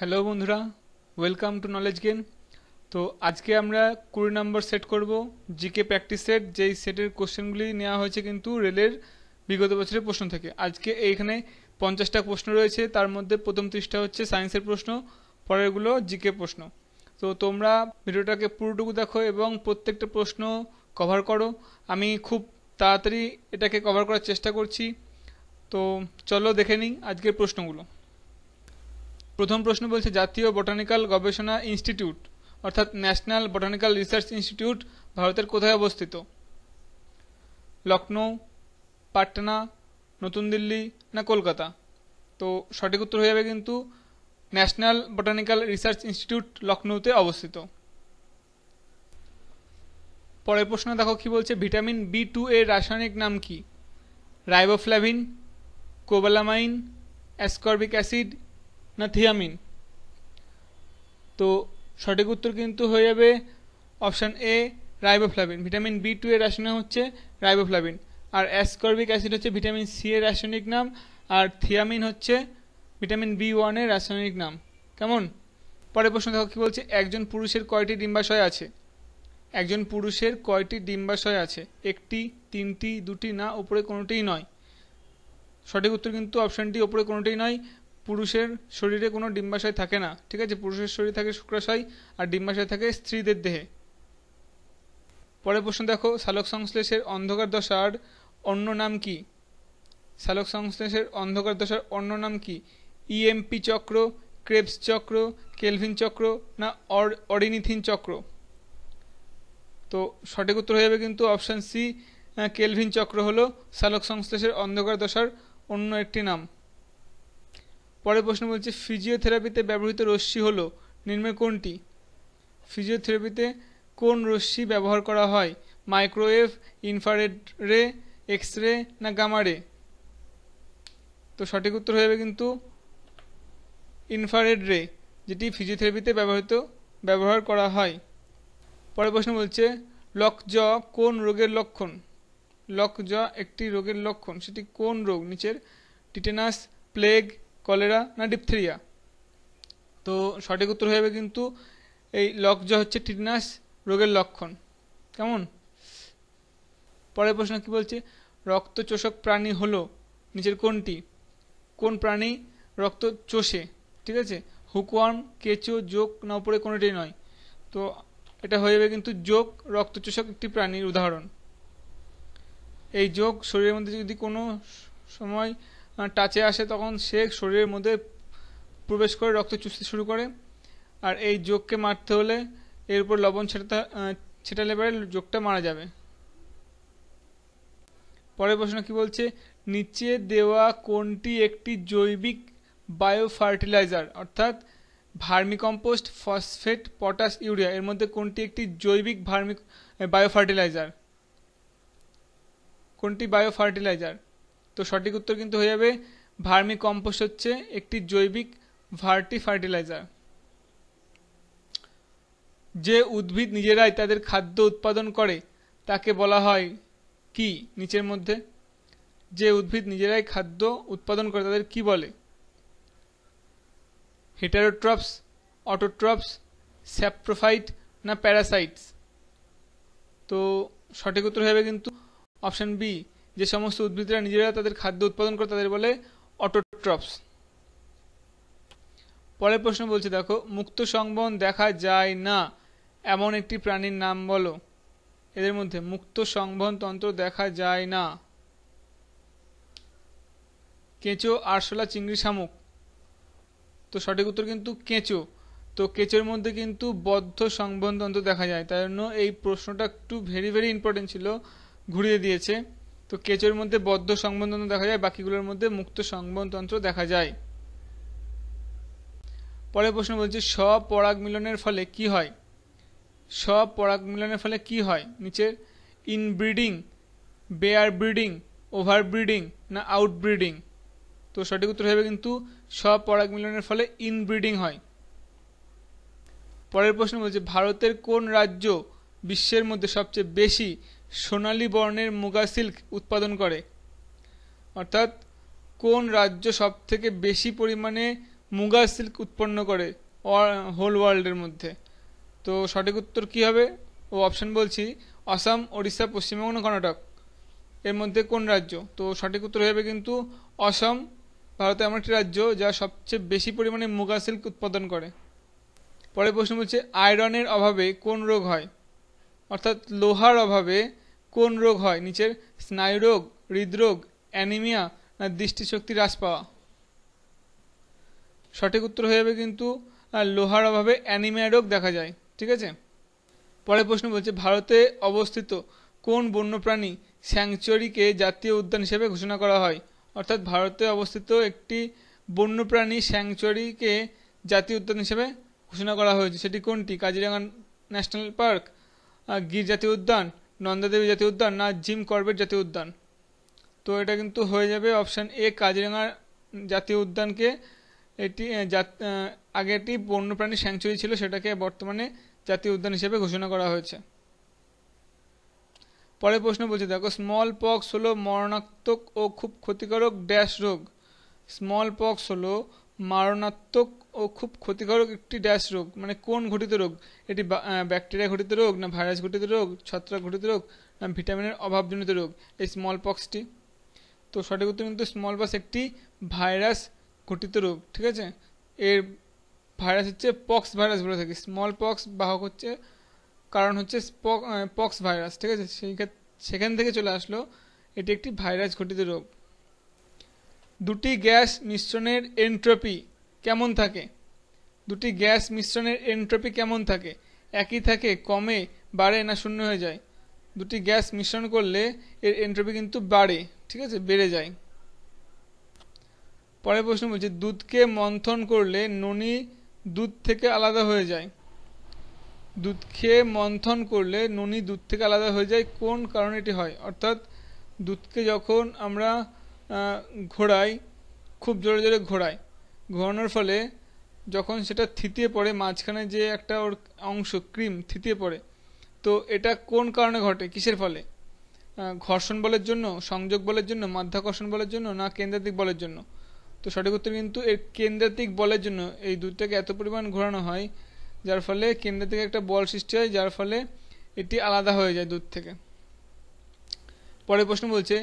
hello বন্ধুরা welcome to knowledge gain তো আজকে আমরা কুড়ি নম্বর সেট করব জিকে প্র্যাকটিস সেট যেই সেটের কোশ্চেনগুলি নেওয়া হয়েছে কিন্তু রেলের বিগত বছরের প্রশ্ন থেকে আজকে এইখানে পঞ্চাশটা প্রশ্ন রয়েছে তার মধ্যে প্রথম ত্রিশটা হচ্ছে সায়েন্সের প্রশ্ন পরেরগুলো জিকে প্রশ্ন তো তোমরা ভিডিওটাকে পুরোটুকু দেখো এবং প্রত্যেকটা প্রশ্ন কভার করো আমি খুব তাড়াতাড়ি এটাকে কভার করার চেষ্টা করছি তো চলো দেখে নিই আজকের প্রশ্নগুলো প্রথম প্রশ্ন বলছে জাতীয় বটানিক্যাল গবেষণা ইনস্টিটিউট অর্থাৎ ন্যাশনাল বটানিক্যাল রিসার্চ ইনস্টিটিউট ভারতের কোথায় অবস্থিত লখনৌ পাটনা নতুন দিল্লি না কলকাতা তো সঠিক উত্তর হয়ে যাবে কিন্তু ন্যাশনাল বটানিক্যাল রিসার্চ ইনস্টিটিউট লখনৌতে অবস্থিত পরের প্রশ্ন দেখো কি বলছে ভিটামিন বি টু এর রাসায়নিক নাম কি রাইবোফ্লাভিন কোবালামাইন অ্যাসকর্বিক অ্যাসিড না থিয়ামিন তো সঠিক উত্তর কিন্তু হয়ে যাবে option A riboflavin vitamin B two এর রাসায়নিক হচ্ছে রাইবোফ্লাভিন আর অ্যাসকর্বিক অ্যাসিড হচ্ছে ভিটামিন সি এর রাসায়নিক নাম আর থিয়ামিন হচ্ছে ভিটামিন বি ওয়ানের রাসায়নিক নাম কেমন পরের প্রশ্ন দেখো কী বলছে একজন পুরুষের কয়টি ডিম্বাশয় আছে একজন পুরুষের কয়টি ডিম্বাশয় আছে একটি তিনটি দুটি না উপরে কোনোটিই নয় সঠিক উত্তর কিন্তু অপশানটি ওপরে কোনোটিই নয় পুরুষের শরীরে কোনো ডিম্বাশয় থাকে না ঠিক আছে পুরুষের শরীরে থাকে শুক্রাশয় আর ডিম্বাশয় থাকে স্ত্রীদের দেহে পরের প্রশ্ন দেখো শালক সংশ্লেষের অন্ধকার দশার অন্য নাম কি শালক সংশ্লেষের অন্ধকার দশার অন্য নাম কি ইএমপি e চক্র ক্রেপস চক্র কেলভিন চক্র না অরিনিথিন চক্র তো সঠিক উত্তর হয়ে যাবে কিন্তু অপশান সি কেলভিন চক্র হলো শালক সংশ্লেষের অন্ধকার দশার অন্য একটি নাম পরের প্রশ্ন বলছে ফিজিওথেরাপিতে ব্যবহৃত রশ্মি হলো নিম্নে কোনটি ফিজিওথেরাপিতে কোন রশ্মি ব্যবহার করা হয় মাইক্রোওয়েভ ইনফ্রারেড রে এক্স রে না গামারে তো সঠিক উত্তর হয়ে যাবে কিন্তু ইনফ্রারেড রে যেটি ফিজিওথেরাপিতে ব্যবহৃত ব্যবহার করা হয় পরের প্রশ্ন বলছে লকজ কোন রোগের লক্ষণ লকজ একটি রোগের লক্ষণ সেটি কোন রোগ নিচের টিটেনাস প্লেগ কলেরা না ডিপথেরিয়া তো সঠিক উত্তর হয়ে যাবে কিন্তু এই লকজ হচ্ছে টিটনাস রোগের লক্ষণ কেমন পরের প্রশ্ন কি বলছে রক্ত চোষক প্রাণী হলো নিজের কোনটি কোন প্রাণী রক্ত চষে ঠিক আছে হুকওয়ার্ম কেঁচো যোগ না উপরে কোনোটাই নয় তো এটা হয়ে যাবে কিন্তু যোগ রক্ত চোষক একটি প্রাণীর উদাহরণ এই যোগ শরীরের মধ্যে যদি কোনো সময় টাচে মানে আসে তখন সে শরীরের মধ্যে প্রবেশ করে রক্ত চুষতে শুরু করে আর এই যোগকে মারতে হলে এর উপর লবণ ছেটাতে ছেটালে পরে যোগটা মারা যাবে পরের প্রশ্ন কি বলছে নিচে দেওয়া কোনটি একটি জৈবিক বায়ো ফার্টিলাইজার অর্থাৎ ভার্মিকম্পোস্ট ফসফেট পটাশ ইউরিয়া এর মধ্যে কোনটি একটি জৈবিক ভার্মি ফার্টিলাইজার কোনটি বায়ো ফার্টিলাইজার তো সঠিক উত্তর কিন্তু হয়ে যাবে ভার্মি কম্পোস্ট হচ্ছে একটি জৈবিক ভার্টি ফার্টিলাইজার যে উদ্ভিদ নিজেরাই তাদের খাদ্য উৎপাদন করে তাকে বলা হয় কি নিচের মধ্যে যে উদ্ভিদ নিজেরাই খাদ্য উৎপাদন করে তাদের কি বলে হেটারোট্রপস অটোট্রপস স্যাপ্রোফাইট না প্যারাসাইটস তো সঠিক উত্তর হবে কিন্তু অপশান বি যে সমস্ত উদ্ভিদরা নিজেরা তাদের খাদ্য উৎপাদন করে তাদের বলে অটোট্রপস পরের প্রশ্ন বলছে দেখো মুক্ত সংবন দেখা যায় না এমন একটি প্রাণীর নাম বলো এদের মধ্যে মুক্ত সংবহন তন্ত্র দেখা যায় না কেঁচো আরশোলা চিংড়ি শামুক তো সঠিক উত্তর কিন্তু কেঁচো তো কেঁচোর মধ্যে কিন্তু বদ্ধ তন্ত্র দেখা যায় তাই জন্য এই প্রশ্নটা একটু ভেরি ভেরি ইম্পর্টেন্ট ছিল ঘুরিয়ে দিয়েছে তো কেঁচোর মধ্যে বদ্ধ সংবন্ধন দেখা যায় বাকিগুলোর মধ্যে মুক্ত সংবন্ধতন্ত্র দেখা যায় পরের প্রশ্ন বলছে স্বপরাগ মিলনের ফলে কি হয় স্বপরাগ মিলনের ফলে কি হয় নিচের ইনব্রিডিং বেয়ার ব্রিডিং ওভার ব্রিডিং না আউট ব্রিডিং তো সঠিক উত্তর হবে কিন্তু স্বপরাগ মিলনের ফলে ইনব্রিডিং হয় পরের প্রশ্ন বলছে ভারতের কোন রাজ্য বিশ্বের মধ্যে সবচেয়ে বেশি সোনালী বর্ণের মুগা সিল্ক উৎপাদন করে অর্থাৎ কোন রাজ্য সব থেকে বেশি পরিমাণে মুগা সিল্ক উৎপন্ন করে হোল ওয়ার্ল্ডের মধ্যে তো সঠিক উত্তর কী হবে ও অপশান বলছি আসাম ওড়িশা পশ্চিমবঙ্গ কর্ণাটক এর মধ্যে কোন রাজ্য তো সঠিক উত্তর হবে কিন্তু অসম ভারতের এমন একটি রাজ্য যা সবচেয়ে বেশি পরিমাণে মুগা সিল্ক উৎপাদন করে পরে প্রশ্ন বলছে আয়রনের অভাবে কোন রোগ হয় অর্থাৎ লোহার অভাবে কোন রোগ হয় নিচের স্নায়ুরোগ হৃদরোগ অ্যানিমিয়া না দৃষ্টিশক্তি হ্রাস পাওয়া সঠিক উত্তর হয়ে যাবে কিন্তু লোহার অভাবে অ্যানিমিয়া রোগ দেখা যায় ঠিক আছে পরের প্রশ্ন বলছে ভারতে অবস্থিত কোন বন্যপ্রাণী স্যাংচুয়ারিকে জাতীয় উদ্যান হিসেবে ঘোষণা করা হয় অর্থাৎ ভারতে অবস্থিত একটি বন্যপ্রাণী স্যাংচুয়ারিকে জাতীয় উদ্যান হিসেবে ঘোষণা করা হয়েছে সেটি কোনটি কাজিরাঙ্গা ন্যাশনাল পার্ক গির জাতীয় উদ্যান নন্দাদেবী জাতীয় উদ্যান না জিম করবেট জাতীয় উদ্যান তো এটা কিন্তু হয়ে যাবে অপশান এ কাজিরাঙা জাতীয় উদ্যানকে এটি আগে একটি বন্যপ্রাণী স্যাংচুরি ছিল সেটাকে বর্তমানে জাতীয় উদ্যান হিসেবে ঘোষণা করা হয়েছে পরের প্রশ্ন বলছে দেখো স্মল পক্স হলো মরণাত্মক ও খুব ক্ষতিকারক ড্যাশ রোগ স্মল পক্স হলো মারণাত্মক ও খুব ক্ষতিকারক একটি ড্যাশ রোগ মানে কোন ঘটিত রোগ এটি ব্যাকটেরিয়া ঘটিত রোগ না ভাইরাস ঘটিত রোগ ছত্রাক ঘটিত রোগ না ভিটামিনের অভাবজনিত রোগ এই স্মল পক্সটি তো সঠিক উত্তর কিন্তু স্মল পক্স একটি ভাইরাস ঘটিত রোগ ঠিক আছে এর ভাইরাস হচ্ছে পক্স ভাইরাস বলে থাকি স্মল পক্স বাহক হচ্ছে কারণ হচ্ছে পক্স ভাইরাস ঠিক আছে সেই সেখান থেকে চলে আসলো এটি একটি ভাইরাস ঘটিত রোগ দুটি গ্যাস মিশ্রণের এন্ট্রপি কেমন থাকে দুটি গ্যাস মিশ্রণের এনট্রপি কেমন থাকে একই থাকে কমে বাড়ে না শূন্য হয়ে যায় দুটি গ্যাস মিশ্রণ করলে এর এনট্রপি কিন্তু বাড়ে ঠিক আছে বেড়ে যায় পরের প্রশ্ন বলছে দুধকে মন্থন করলে ননি দুধ থেকে আলাদা হয়ে যায় দুধ খেয়ে মন্থন করলে ননি দুধ থেকে আলাদা হয়ে যায় কোন কারণে এটি হয় অর্থাৎ দুধকে যখন আমরা ঘোরাই খুব জোরে জোরে ঘোরাই ঘোরানোর ফলে যখন সেটা থিতিয়ে পড়ে মাঝখানে যে একটা ওর অংশ ক্রিম থিতিয়ে পড়ে তো এটা কোন কারণে ঘটে কিসের ফলে ঘর্ষণ বলের জন্য সংযোগ বলের জন্য মাধ্যাকর্ষণ বলের জন্য না কেন্দ্রাতিক বলের জন্য তো সঠিক উত্তর কিন্তু এর কেন্দ্রাতিক বলের জন্য এই দুধটাকে এত পরিমাণ ঘোরানো হয় যার ফলে কেন্দ্রাতিক একটা বল সৃষ্টি হয় যার ফলে এটি আলাদা হয়ে যায় দুধ থেকে পরের প্রশ্ন বলছে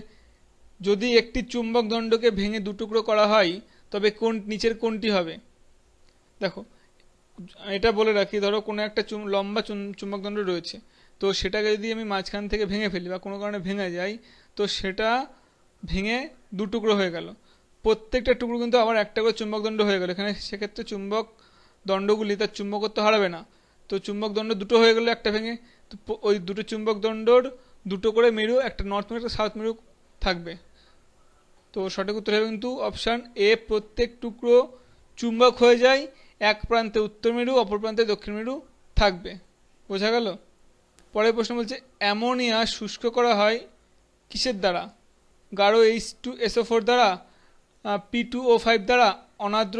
যদি একটি চুম্বক দণ্ডকে ভেঙে দুটুকরো করা হয় তবে কোন নিচের কোনটি হবে দেখো এটা বলে রাখি ধরো কোনো একটা চুম লম্বা চুম্বকদণ্ড রয়েছে তো সেটাকে যদি আমি মাঝখান থেকে ভেঙে ফেলি বা কোনো কারণে ভেঙে যাই তো সেটা ভেঙে দু টুকরো হয়ে গেল প্রত্যেকটা টুকরো কিন্তু আবার একটা করে চুম্বকদণ্ড হয়ে গেলো এখানে সেক্ষেত্রে চুম্বক দণ্ডগুলি তার চুম্বকত্ব হারাবে না তো চুম্বক দণ্ড দুটো হয়ে গেলো একটা ভেঙে তো ওই দুটো চুম্বক দণ্ডর দুটো করে মেরু একটা নর্থ মেরু একটা সাউথ মেরু থাকবে তো সঠিক উত্তর হবে কিন্তু অপশান এ প্রত্যেক টুকরো চুম্বক হয়ে যায় এক প্রান্তে উত্তর মেরু অপর প্রান্তে দক্ষিণ মেরু থাকবে বোঝা গেল পরের প্রশ্ন বলছে অ্যামোনিয়া শুষ্ক করা হয় কিসের দ্বারা গাঢ় এইচ টু এসও ফোর দ্বারা পি টু ও ফাইভ দ্বারা অনাদ্র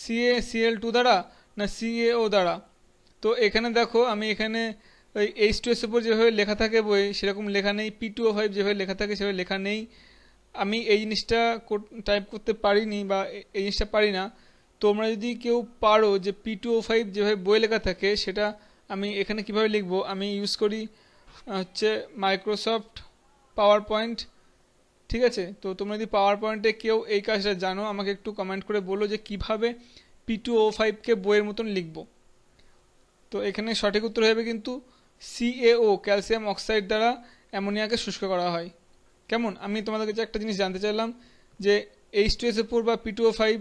সিএ সিএল টু দ্বারা না সিএও দ্বারা তো এখানে দেখো আমি এখানে ওই এইচ টু এসও ফোর যেভাবে লেখা থাকে বই সেরকম লেখা নেই পি টু ও ফাইভ যেভাবে লেখা থাকে সেভাবে লেখা নেই আমি এই জিনিসটা টাইপ করতে পারিনি বা এই জিনিসটা পারি না তোমরা যদি কেউ পারো যে পি টু ও ফাইভ যেভাবে বই লেখা থাকে সেটা আমি এখানে কিভাবে লিখব আমি ইউজ করি হচ্ছে মাইক্রোসফট পাওয়ার পয়েন্ট ঠিক আছে তো তোমরা যদি পাওয়ার পয়েন্টে কেউ এই কাজটা জানো আমাকে একটু কমেন্ট করে বলো যে কিভাবে পি টু ও ফাইভকে বইয়ের মতন লিখব তো এখানে সঠিক উত্তর হবে কিন্তু সিএও ক্যালসিয়াম অক্সাইড দ্বারা অ্যামোনিয়াকে শুষ্ক করা হয় কেমন আমি তোমাদের কাছে একটা জিনিস জানতে চাইলাম যে এইচ টু এসে ফোর বা পি টু ও ফাইভ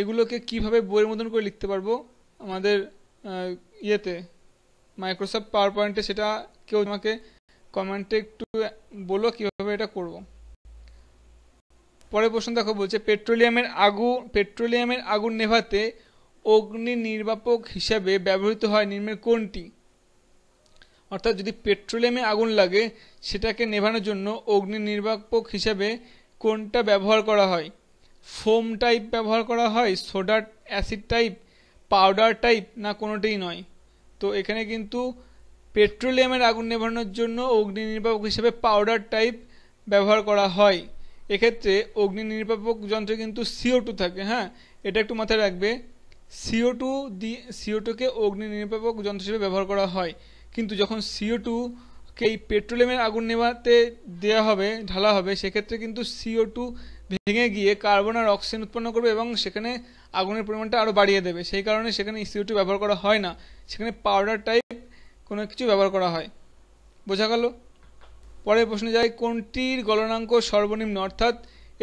এগুলোকে কীভাবে বইয়ের মতন করে লিখতে পারবো আমাদের ইয়েতে মাইক্রোসফট পাওয়ার পয়েন্টে সেটা কেউ তোমাকে কমেন্টে একটু বলো কীভাবে এটা করব পরের প্রশ্ন দেখো বলছে পেট্রোলিয়ামের আগুন পেট্রোলিয়ামের আগুন নেভাতে অগ্নি নির্বাপক হিসাবে ব্যবহৃত হয় নিম্নের কোনটি অর্থাৎ যদি পেট্রোলিয়ামে আগুন লাগে সেটাকে নেভানোর জন্য অগ্নি নির্বাপক হিসাবে কোনটা ব্যবহার করা হয় ফোম টাইপ ব্যবহার করা হয় soda acid type powder type না কোনোটাই নয় তো এখানে কিন্তু পেট্রোলিয়ামের আগুন নেভানোর জন্য অগ্নি নির্বাপক হিসাবে পাউডার টাইপ ব্যবহার করা হয় এক্ষেত্রে অগ্নি নির্বাপক যন্ত্রে কিন্তু সিও টু থাকে হ্যাঁ এটা একটু মাথায় রাখবে সিও টু দিয়ে সিও টুকে অগ্নি নির্বাপক যন্ত্র হিসেবে ব্যবহার করা হয় কিন্তু যখন সিও টুকে এই পেট্রোলিয়ামের আগুন নেভাতে দেওয়া হবে ঢালা হবে সেক্ষেত্রে কিন্তু সিও টু ভেঙে গিয়ে কার্বন আর অক্সিজেন উৎপন্ন করবে এবং সেখানে আগুনের পরিমাণটা আরও বাড়িয়ে দেবে সেই কারণে সেখানে সিও টু ব্যবহার করা হয় না সেখানে পাউডার টাইপ কোনো কিছু ব্যবহার করা হয় বোঝা গেল পরের প্রশ্নে যায় কোনটির গলনাঙ্ক সর্বনিম্ন অর্থাৎ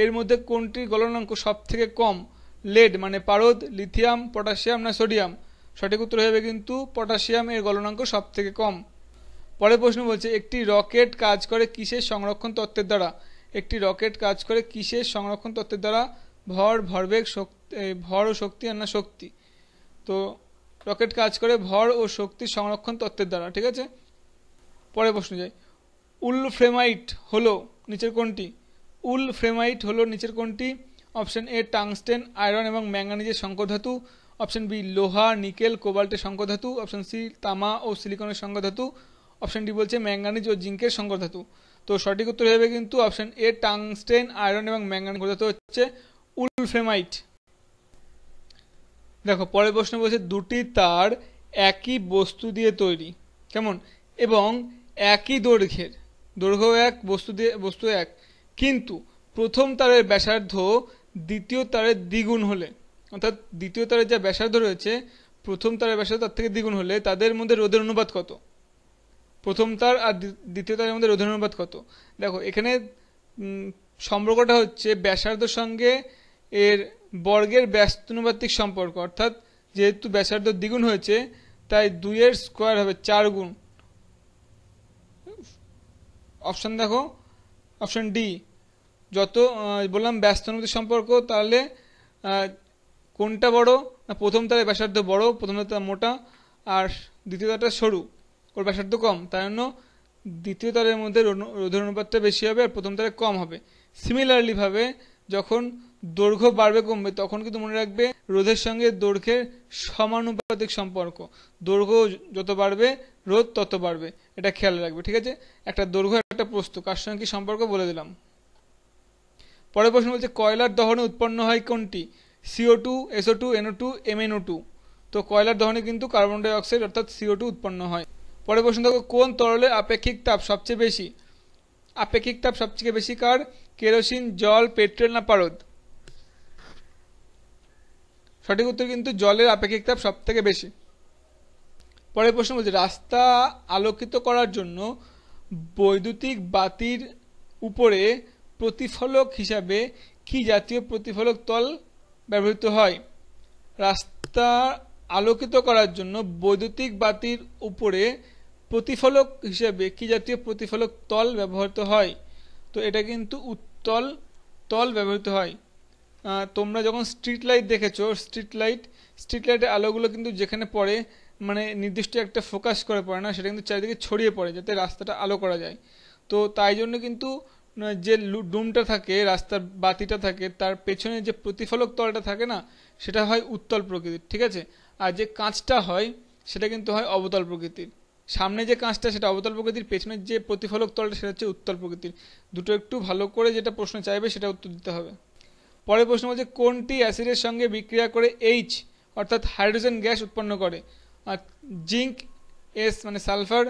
এর মধ্যে কোনটির গলনাঙ্ক সব থেকে কম লেড মানে পারদ লিথিয়াম পটাশিয়াম না সোডিয়াম সঠিক উত্তর হবে কিন্তু পটাশিয়াম এর গলনাঙ্ক সব থেকে কম পরের প্রশ্ন বলছে একটি রকেট কাজ করে কিসের সংরক্ষণ তত্ত্বের দ্বারা একটি রকেট কাজ করে কিসের সংরক্ষণ তত্ত্বের দ্বারা ভর ভরবেগ শক্তি ভর ও শক্তি আর না শক্তি তো রকেট কাজ করে ভর ও শক্তির সংরক্ষণ তত্ত্বের দ্বারা ঠিক আছে পরে প্রশ্ন যাই ফ্রেমাইট হলো নিচের কোনটি উল ফ্রেমাইট হলো নিচের কোনটি অপশন এ টাংস্টেন আয়রন এবং ম্যাঙ্গানিজের শঙ্কর ধাতু অপশন বি লোহা নিকেল কোবাল্টের সংকধাতু অপশন সি তামা ও সিলিকনের সংকধাতু অপশন ডি বলছে ম্যাঙ্গানিজ ও জিঙ্কের সংকধাতু তো সঠিক উত্তর হবে কিন্তু অপশন এ টাংস্টেন আয়রন এবং ম্যাঙ্গানিজ সংকধাতু হচ্ছে উলফেমাইট দেখো পরের প্রশ্ন বলছে দুটি তার একই বস্তু দিয়ে তৈরি কেমন এবং একই দৈর্ঘ্যের দৈর্ঘ্য এক বস্তু দিয়ে বস্তু এক কিন্তু প্রথম তারের ব্যাসার্ধ দ্বিতীয় তারের দ্বিগুণ হলে অর্থাৎ দ্বিতীয় তারের যা ব্যাসার্ধ রয়েছে প্রথম তারের ব্যাসার্ধ তার থেকে দ্বিগুণ হলে তাদের মধ্যে রোধের অনুপাত কত প্রথম তার আর দ্বিতীয় তারের মধ্যে রোধের অনুপাত কত দেখো এখানে সম্পর্কটা হচ্ছে ব্যাসার্ধর সঙ্গে এর বর্গের ব্যস্তানুপাতিক সম্পর্ক অর্থাৎ যেহেতু ব্যাসার্ধ দ্বিগুণ হয়েছে তাই দুইয়ের স্কোয়ার হবে চার গুণ অপশান দেখো অপশান ডি যত বললাম ব্যস্তানুপাতিক সম্পর্ক তাহলে কোনটা বড় না প্রথম তারের ব্যাসার্ধ বড় প্রথম তার মোটা আর দ্বিতীয় তারটা সরু ওর ব্যাসার্ধ কম তাই জন্য দ্বিতীয় তারের মধ্যে রোধের অনুপাতটা বেশি হবে আর প্রথম তারে কম হবে সিমিলারলিভাবে যখন দৈর্ঘ্য বাড়বে কমবে তখন কিন্তু মনে রাখবে রোধের সঙ্গে দৈর্ঘ্যের সমানুপাতিক সম্পর্ক দৈর্ঘ্য যত বাড়বে রোধ তত বাড়বে এটা খেয়াল রাখবে ঠিক আছে একটা দৈর্ঘ্য একটা প্রস্তু কার সঙ্গে কি সম্পর্ক বলে দিলাম পরের প্রশ্ন বলছে কয়লার দহনে উৎপন্ন হয় কোনটি C O two S O two N O two M N O two তো কয়লার দহনে কিন্তু কার্বন ডাইঅক্সাইড অর্থাৎ সিও টু উৎপন্ন হয় পরে প্রশ্ন থাকবে কোন তরলের আপেক্ষিক তাপ সবচেয়ে বেশি আপেক্ষিক তাপ সবচেয়ে বেশি কার কেরোসিন জল পেট্রোল না পারদ সঠিক উত্তর কিন্তু জলের আপেক্ষিক তাপ সব থেকে বেশি পরের প্রশ্ন বলছে রাস্তা আলোকিত করার জন্য বৈদ্যুতিক বাতির উপরে প্রতিফলক হিসাবে কি জাতীয় প্রতিফলক তল ব্যবহৃত হয় রাস্তা আলোকিত করার জন্য বৈদ্যুতিক বাতির উপরে প্রতিফলক হিসেবে কি জাতীয় প্রতিফলক তল ব্যবহৃত হয় তো এটা কিন্তু উত্তল তল ব্যবহৃত হয় তোমরা যখন স্ট্রিট লাইট দেখেছো স্ট্রিট লাইট স্ট্রিট লাইটের আলোগুলো কিন্তু যেখানে পড়ে মানে নির্দিষ্ট একটা ফোকাস করে পড়ে না সেটা কিন্তু চারিদিকে ছড়িয়ে পড়ে যাতে রাস্তাটা আলো করা যায় তো তাই জন্য কিন্তু যে ডুমটা থাকে রাস্তার বাতিটা থাকে তার পেছনে যে প্রতিফলক তলটা থাকে না সেটা হয় উত্তল প্রকৃতির ঠিক আছে আর যে কাঁচটা হয় সেটা কিন্তু হয় অবতল প্রকৃতির সামনে যে কাঁচটা সেটা অবতল প্রকৃতির পেছনের যে প্রতিফলক তলটা সেটা হচ্ছে উত্তল প্রকৃতির দুটো একটু ভালো করে যেটা প্রশ্ন চাইবে সেটা উত্তর দিতে হবে পরের প্রশ্ন বলছে কোনটি অ্যাসিডের সঙ্গে বিক্রিয়া করে এইচ অর্থাৎ হাইড্রোজেন গ্যাস উৎপন্ন করে আর জিঙ্ক এস মানে সালফার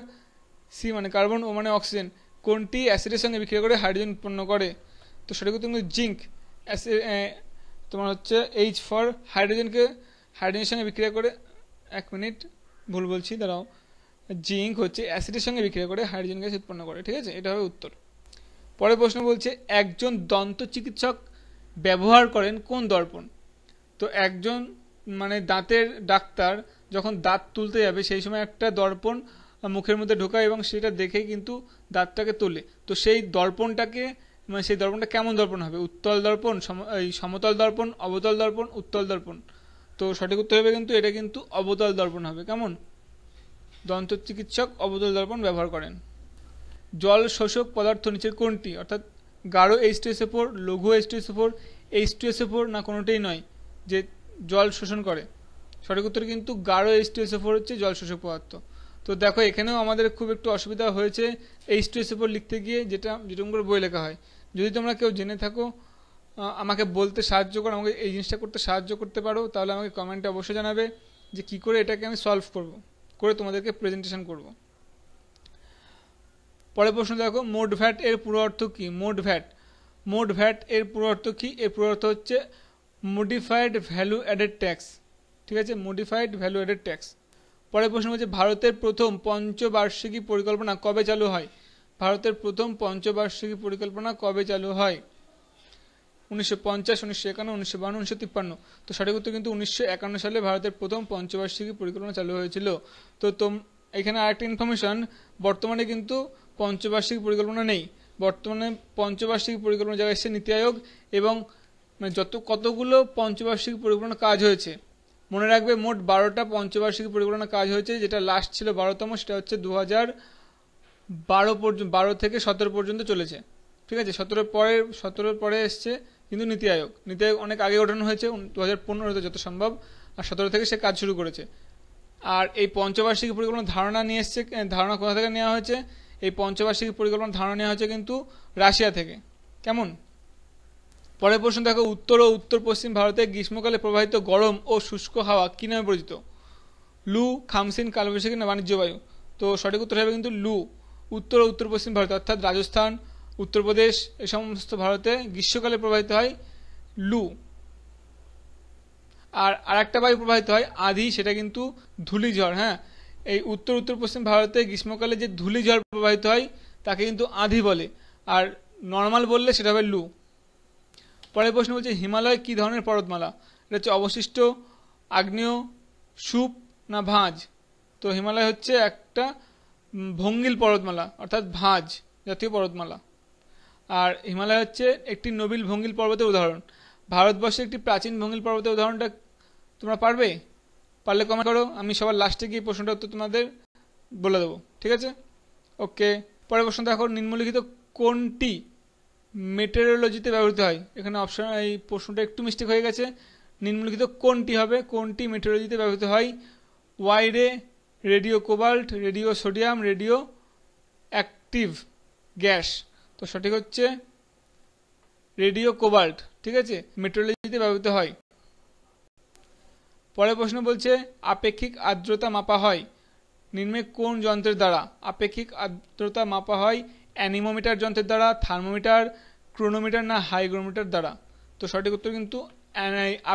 সি মানে কার্বন ও মানে অক্সিজেন কোনটি অ্যাসিডের সঙ্গে বিক্রিয়া করে হাইড্রোজেন উৎপন্ন করে তো সেটাকে তুমি জিঙ্ক তোমার হচ্ছে এইচ ফর হাইড্রোজেনকে হাইড্রোজেনের সঙ্গে বিক্রিয়া করে এক মিনিট ভুল বলছি দাঁড়াও জিঙ্ক হচ্ছে অ্যাসিডের সঙ্গে বিক্রিয়া করে হাইড্রোজেন গ্যাস উৎপন্ন করে ঠিক আছে এটা হবে উত্তর পরের প্রশ্ন বলছে একজন দন্ত চিকিৎসক ব্যবহার করেন কোন দর্পণ তো একজন মানে দাঁতের ডাক্তার যখন দাঁত তুলতে যাবে সেই সময় একটা দর্পণ মুখের মধ্যে ঢোকায় এবং সেটা দেখেই কিন্তু দাঁতটাকে তোলে তো সেই দর্পণটাকে মানে সেই দর্পণটা কেমন দর্পণ হবে উত্তল দর্পণ এই সমতল দর্পণ অবতল দর্পণ উত্তল দর্পণ তো সঠিক উত্তর হবে কিন্তু এটা কিন্তু অবতল দর্পণ হবে কেমন দন্ত চিকিৎসক অবতল দর্পণ ব্যবহার করেন জল শোষক পদার্থ নিচের কোনটি অর্থাৎ গাঢ় এইচ টু এসএফোর ফোর লঘু H two S four four H two S four না কোনোটাই নয় যে জল শোষণ করে সঠিক উত্তর কিন্তু গাঢ় এইচ টু এসএফোর ফোর হচ্ছে জল শোষক পদার্থ তো দেখো এখানেও আমাদের খুব একটু অসুবিধা হয়েছে এইচ টু উপর লিখতে গিয়ে যেটা যেরকম করে বই লেখা হয় যদি তোমরা কেউ জেনে থাকো আমাকে বলতে সাহায্য করো আমাকে এই জিনিসটা করতে সাহায্য করতে পারো তাহলে আমাকে কমেন্টে অবশ্যই জানাবে যে কি করে এটাকে আমি সলভ করব করে তোমাদেরকে প্রেজেন্টেশন করব পরের প্রশ্ন দেখো মোট ভ্যাট এর পুরো অর্থ কী মোট ভ্যাট মোট ভ্যাট এর পুরো অর্থ কী এর পুরো অর্থ হচ্ছে মডিফাইড ভ্যালু অ্যাডেড ট্যাক্স ঠিক আছে মডিফাইড ভ্যালু অ্যাডেড ট্যাক্স পরের প্রশ্ন হচ্ছে ভারতের প্রথম পঞ্চবার্ষিকী পরিকল্পনা কবে চালু হয় ভারতের প্রথম পঞ্চবার্ষিকী পরিকল্পনা কবে চালু হয় উনিশশো পঞ্চাশ উনিশশো একান্ন উনিশশো বান্ন উনিশশো তিপ্পান্ন তো সঠিক উত্তর কিন্তু উনিশশো একান্ন সালে ভারতের প্রথম পঞ্চবার্ষিকী পরিকল্পনা চালু হয়েছিল তো তোম এখানে আরেকটা ইনফরমেশন বর্তমানে কিন্তু পঞ্চবার্ষিক পরিকল্পনা নেই বর্তমানে পঞ্চবার্ষিকী পরিকল্পনা জায়গায় এসছে নীতি আয়োগ এবং মানে যত কতগুলো পঞ্চবার্ষিক পরিকল্পনা কাজ হয়েছে মনে রাখবে মোট বারোটা পঞ্চবার্ষিকী পরিকল্পনা কাজ হয়েছে যেটা লাস্ট ছিল বারোতম সেটা হচ্ছে দু হাজার বারো পর্যন্ত বারো থেকে সতেরো পর্যন্ত চলেছে ঠিক আছে সতেরোর পরে সতেরোর পরে এসছে কিন্তু নীতি আয়োগ নীতি আয়োগ অনেক আগে গঠন হয়েছে দু হাজার পনেরোতে যত সম্ভব আর সতেরো থেকে সে কাজ শুরু করেছে আর এই পঞ্চবার্ষিকী পরিকল্পনা ধারণা নিয়ে এসছে ধারণা কোথা থেকে নেওয়া হয়েছে এই পঞ্চবার্ষিকী পরিকল্পনার ধারণা নেওয়া হয়েছে কিন্তু রাশিয়া থেকে কেমন পরের প্রশ্ন দেখো উত্তর ও উত্তর পশ্চিম ভারতে গ্রীষ্মকালে প্রবাহিত গরম ও শুষ্ক হাওয়া কী নামে পরিচিত লু খামসিন কালবৈশাখী না বাণিজ্য বায়ু তো সঠিক উত্তর হবে কিন্তু লু উত্তর ও উত্তর পশ্চিম ভারতে অর্থাৎ রাজস্থান উত্তরপ্রদেশ এ সমস্ত ভারতে গ্রীষ্মকালে প্রবাহিত হয় লু আর আর একটা বায়ু প্রবাহিত হয় আধি সেটা কিন্তু ধুলিঝড় হ্যাঁ এই উত্তর উত্তর পশ্চিম ভারতে গ্রীষ্মকালে যে ধুলিঝড় প্রবাহিত হয় তাকে কিন্তু আধি বলে আর নর্মাল বললে সেটা হবে লু পরের প্রশ্ন বলছে হিমালয় কি ধরনের পর্বতমালা এটা হচ্ছে অবশিষ্ট আগ্নেয় সুপ না ভাঁজ তো হিমালয় হচ্ছে একটা ভঙ্গিল পর্বতমালা অর্থাৎ ভাঁজ জাতীয় পর্বতমালা আর হিমালয় হচ্ছে একটি নবীল ভঙ্গিল পর্বতের উদাহরণ ভারতবর্ষে একটি প্রাচীন ভঙ্গিল পর্বতের উদাহরণটা তোমরা পারবে পারলে কমেন্ট করো আমি সবার লাস্টে গিয়ে প্রশ্নটা উত্তর তোমাদের বলে দেবো ঠিক আছে ওকে পরের প্রশ্ন দেখো নিম্নলিখিত কোনটি মেটেরোলজিতে ব্যবহৃত হয় এখানে অপশন এই প্রশ্নটা একটু মিস্টেক হয়ে গেছে নিম্নলিখিত কোনটি হবে কোনটি মেটেরোলজিতে ব্যবহৃত হয় ওয়াইরে radio cobalt radio sodium radioactive gas তো সঠিক হচ্ছে রেডিও কোবাল্ট ঠিক আছে মেট্রোলজিতে ব্যবহৃত হয় পরের প্রশ্ন বলছে আপেক্ষিক আর্দ্রতা মাপা হয় নিম্নে কোন যন্ত্রের দ্বারা আপেক্ষিক আর্দ্রতা মাপা হয় অ্যানিমোমিটার যন্ত্রের দ্বারা থার্মোমিটার ক্রোনোমিটার না হাইগ্রোমিটার দ্বারা তো সঠিক উত্তর কিন্তু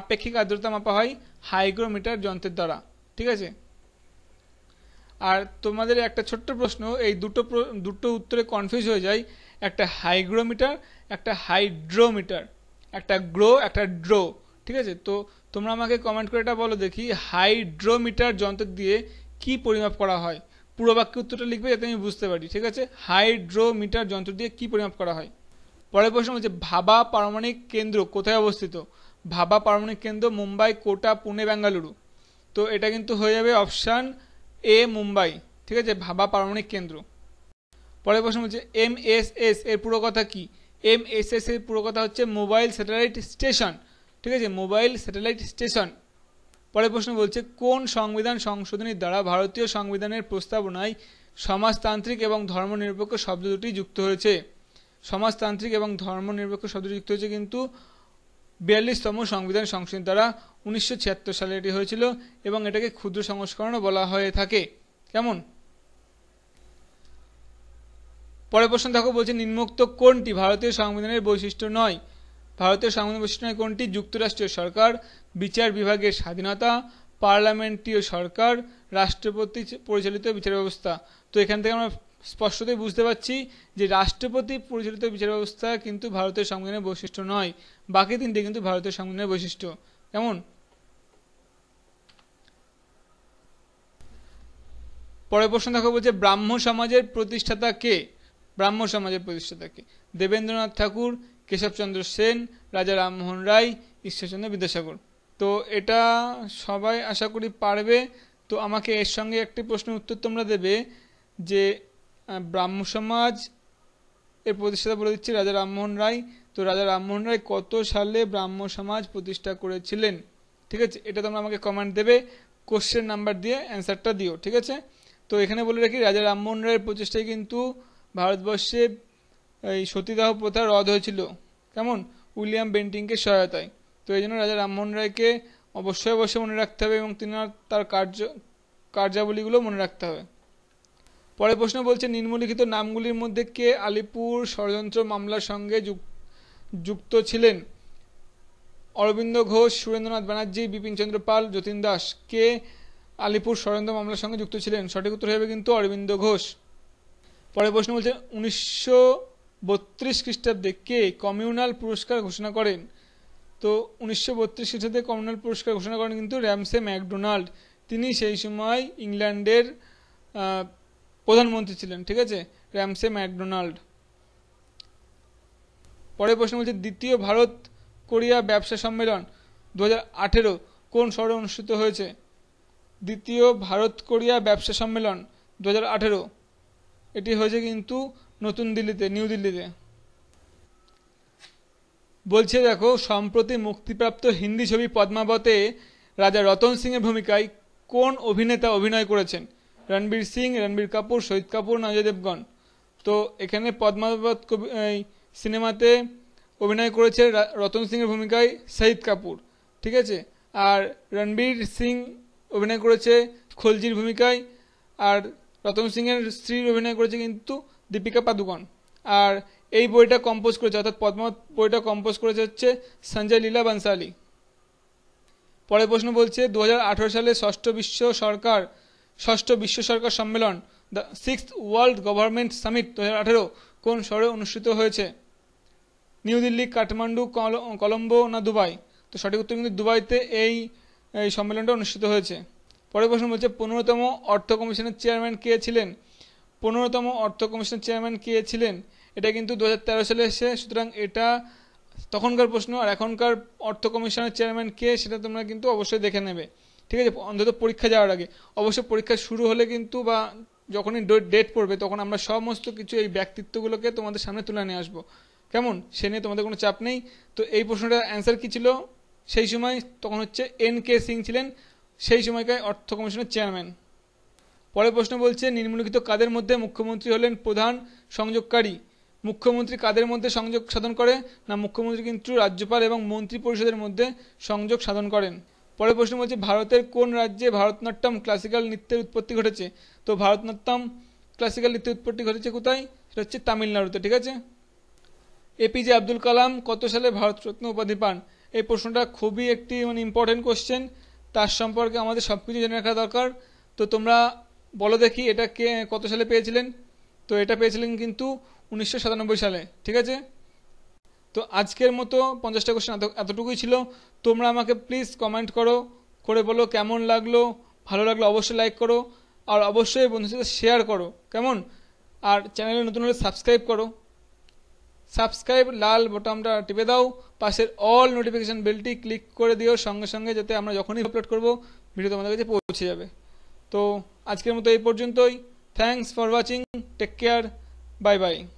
আপেক্ষিক আর্দ্রতা মাপা হয় হাইগ্রোমিটার যন্ত্রের দ্বারা ঠিক আছে আর তোমাদের একটা ছোট্ট প্রশ্ন এই দুটো দুটো উত্তরে কনফিউজ হয়ে যায় একটা হাইগ্রোমিটার একটা হাইড্রোমিটার একটা গ্রো একটা ড্রো ঠিক আছে তো তোমরা আমাকে কমেন্ট করে এটা বলো দেখি হাইড্রোমিটার যন্ত্র দিয়ে কি পরিমাপ করা হয় পুরো বাক্য উত্তরটা লিখবে যাতে আমি বুঝতে পারি ঠিক আছে হাইড্রোমিটার যন্ত্র দিয়ে কি পরিমাপ করা হয় পরের প্রশ্ন হচ্ছে ভাবা পারমাণিক কেন্দ্র কোথায় অবস্থিত ভাবা পারমাণিক কেন্দ্র মুম্বাই কোটা পুনে বেঙ্গালুরু তো এটা কিন্তু হয়ে যাবে অপশান এ মুম্বাই ঠিক আছে ভাবা পারমাণিক কেন্দ্র পরের প্রশ্ন হচ্ছে এম এস এস এর পুরো কথা কি এম এস এস এর পুরো কথা হচ্ছে মোবাইল স্যাটেলাইট স্টেশন ঠিক আছে মোবাইল স্যাটেলাইট স্টেশন পরের প্রশ্ন বলছে কোন সংবিধান সংশোধনীর দ্বারা ভারতীয় সংবিধানের প্রস্তাবনায় সমাজতান্ত্রিক এবং ধর্মনিরপেক্ষ শব্দ দুটি যুক্ত হয়েছে সমাজতান্ত্রিক এবং ধর্মনিরপেক্ষ শব্দ যুক্ত হয়েছে কিন্তু বিয়াল্লিশতম সংবিধান সংশোধন দ্বারা উনিশশো সালে এটি হয়েছিল এবং এটাকে ক্ষুদ্র সংস্করণও বলা হয়ে থাকে কেমন পরের প্রশ্ন দেখো বলছে নিম্নোক্ত কোনটি ভারতীয় সংবিধানের বৈশিষ্ট্য নয় ভারতের সংবিধান প্রতিষ্ঠানের কোনটি যুক্তরাষ্ট্রীয় সরকার বিচার বিভাগের স্বাধীনতা পার্লামেন্টীয় সরকার রাষ্ট্রপতি পরিচালিত বিচার ব্যবস্থা তো এখান থেকে আমরা স্পষ্টতই বুঝতে পারছি যে রাষ্ট্রপতি পরিচালিত বিচার ব্যবস্থা কিন্তু ভারতের সংবিধানের বৈশিষ্ট্য নয় বাকি তিনটে কিন্তু ভারতের সংবিধানের বৈশিষ্ট্য কেমন পরের প্রশ্ন দেখো বলছে ব্রাহ্ম সমাজের প্রতিষ্ঠাতা কে ব্রাহ্ম সমাজের প্রতিষ্ঠাতা কে দেবেন্দ্রনাথ ঠাকুর কেশবচন্দ্র সেন রাজা রামমোহন রায় ঈশ্বরচন্দ্র বিদ্যাসাগর তো এটা সবাই আশা করি পারবে তো আমাকে এর সঙ্গে একটি প্রশ্নের উত্তর তোমরা দেবে যে ব্রাহ্ম সমাজ এর প্রতিষ্ঠাতা বলে দিচ্ছি রাজা রামমোহন রায় তো রাজা রামমোহন রায় কত সালে ব্রাহ্ম সমাজ প্রতিষ্ঠা করেছিলেন ঠিক আছে এটা তোমরা আমাকে কমেন্ট দেবে কোশ্চেন নাম্বার দিয়ে অ্যান্সারটা দিও ঠিক আছে তো এখানে বলে রাখি রাজা রামমোহন রায়ের প্রচেষ্টায় কিন্তু ভারতবর্ষে এই সতীদাহ প্রথা রদ হয়েছিল কেমন উইলিয়াম বেন্টিংকে সহায়তায় তো এই জন্য রাজা রামমোহন রায়কে অবশ্যই অবশ্যই মনে রাখতে হবে এবং তিনি তার কার্য কার্যাবলীগুলো মনে রাখতে হবে পরের প্রশ্ন বলছে নিম্নলিখিত নামগুলির মধ্যে কে আলিপুর ষড়যন্ত্র মামলার সঙ্গে যুক্ত ছিলেন অরবিন্দ ঘোষ সুরেন্দ্রনাথ ব্যানার্জি বিপিনচন্দ্র পাল যতীন দাস কে আলিপুর ষড়যন্ত্র মামলার সঙ্গে যুক্ত ছিলেন সঠিক উত্তর হবে কিন্তু অরবিন্দ ঘোষ পরের প্রশ্ন বলছে উনিশশো বত্রিশ খ্রিস্টাব্দে কে কমিউনাল পুরস্কার ঘোষণা করেন তো উনিশশো বত্রিশ খ্রিস্টাব্দে কমিউনাল পুরস্কার ঘোষণা করেন কিন্তু র্যামসে ম্যাকডোনাল্ড তিনি সেই সময় ইংল্যান্ডের প্রধানমন্ত্রী ছিলেন ঠিক আছে র্যামসে ম্যাকডোনাল্ড পরের প্রশ্ন বলছে দ্বিতীয় ভারত কোরিয়া ব্যবসা সম্মেলন দু কোন শহরে অনুষ্ঠিত হয়েছে দ্বিতীয় ভারত কোরিয়া ব্যবসা সম্মেলন দু এটি হয়েছে কিন্তু নতুন দিল্লিতে নিউ দিল্লিতে বলছে দেখো সম্প্রতি মুক্তিপ্রাপ্ত হিন্দি ছবি পদ্মাবতে রাজা রতন সিংয়ের ভূমিকায় কোন অভিনেতা অভিনয় করেছেন রণবীর সিং রণবীর কাপুর শহীদ কাপুর নজয় দেবগণ তো এখানে পদ্মাবত সিনেমাতে অভিনয় করেছে রতন সিংয়ের ভূমিকায় শহীদ কাপুর ঠিক আছে আর রণবীর সিং অভিনয় করেছে খলজির ভূমিকায় আর রতন সিংয়ের স্ত্রীর অভিনয় করেছে কিন্তু দীপিকা পাদুকন আর এই বইটা কম্পোজ করেছে অর্থাৎ পদ্মাবত বইটা কম্পোজ করেছে হচ্ছে সঞ্জয় লীলা বানসালি পরে প্রশ্ন বলছে দু সালে ষষ্ঠ বিশ্ব সরকার ষষ্ঠ বিশ্ব সরকার সম্মেলন the six world government summit দু হাজার কোন শহরে অনুষ্ঠিত হয়েছে নিউ দিল্লি কাঠমান্ডু কলম্বো না দুবাই তো সঠিক উত্তর কিন্তু দুবাইতে এই সম্মেলনটা অনুষ্ঠিত হয়েছে পরের প্রশ্ন বলছে পনেরোতম অর্থ কমিশনের চেয়ারম্যান কে ছিলেন পনেরোতম অর্থ কমিশনের চেয়ারম্যান কে ছিলেন এটা কিন্তু দু সালে এসে সুতরাং এটা তখনকার প্রশ্ন আর এখনকার অর্থ কমিশনের চেয়ারম্যান কে সেটা তোমরা কিন্তু অবশ্যই দেখে নেবে ঠিক আছে অন্তত পরীক্ষা যাওয়ার আগে অবশ্যই পরীক্ষা শুরু হলে কিন্তু বা যখনই ডেট পড়বে তখন আমরা সমস্ত কিছু এই ব্যক্তিত্বগুলোকে তোমাদের সামনে তুলে নিয়ে আসবো কেমন সে নিয়ে তোমাদের কোনো চাপ নেই তো এই প্রশ্নটার অ্যান্সার কী ছিল সেই সময় তখন হচ্ছে এন কে সিং ছিলেন সেই সময়কার অর্থ কমিশনের চেয়ারম্যান পরের প্রশ্ন বলছে নিম্নলিখিত কাদের মধ্যে মুখ্যমন্ত্রী হলেন প্রধান সংযোগকারী মুখ্যমন্ত্রী কাদের মধ্যে সংযোগ সাধন করে না মুখ্যমন্ত্রী কিন্তু রাজ্যপাল এবং মন্ত্রী পরিষদের মধ্যে সংযোগ সাধন করেন পরের প্রশ্ন বলছে ভারতের কোন রাজ্যে ভারতনাট্যম ক্লাসিক্যাল নৃত্যের উৎপত্তি ঘটেছে তো ভারতনাট্যম ক্লাসিক্যাল নৃত্যের উৎপত্তি ঘটেছে কোথায় সেটা হচ্ছে তামিলনাড়ুতে ঠিক আছে এপিজে আব্দুল কালাম কত সালে ভারতরত্ন উপাধি পান এই প্রশ্নটা খুবই একটি মানে ইম্পর্টেন্ট কোশ্চেন তার সম্পর্কে আমাদের সব কিছু জেনে রাখা দরকার তো তোমরা বলো দেখি এটা কে কত সালে পেয়েছিলেন তো এটা পেয়েছিলেন কিন্তু উনিশশো সালে ঠিক আছে তো আজকের মতো পঞ্চাশটা কোশ্চেন এতটুকুই ছিল তোমরা আমাকে প্লিজ কমেন্ট করো করে বলো কেমন লাগলো ভালো লাগলো অবশ্যই লাইক করো আর অবশ্যই বন্ধুর সাথে শেয়ার করো কেমন আর চ্যানেলে নতুন হলে সাবস্ক্রাইব করো সাবস্ক্রাইব লাল বোটামটা টিপে দাও পাশের অল নোটিফিকেশান বেলটি ক্লিক করে দিও সঙ্গে সঙ্গে যাতে আমরা যখনই আপলোড করবো ভিডিও তোমাদের কাছে পৌঁছে যাবে তো আজকের মতো এই পর্যন্তই thanks for watching take care bye by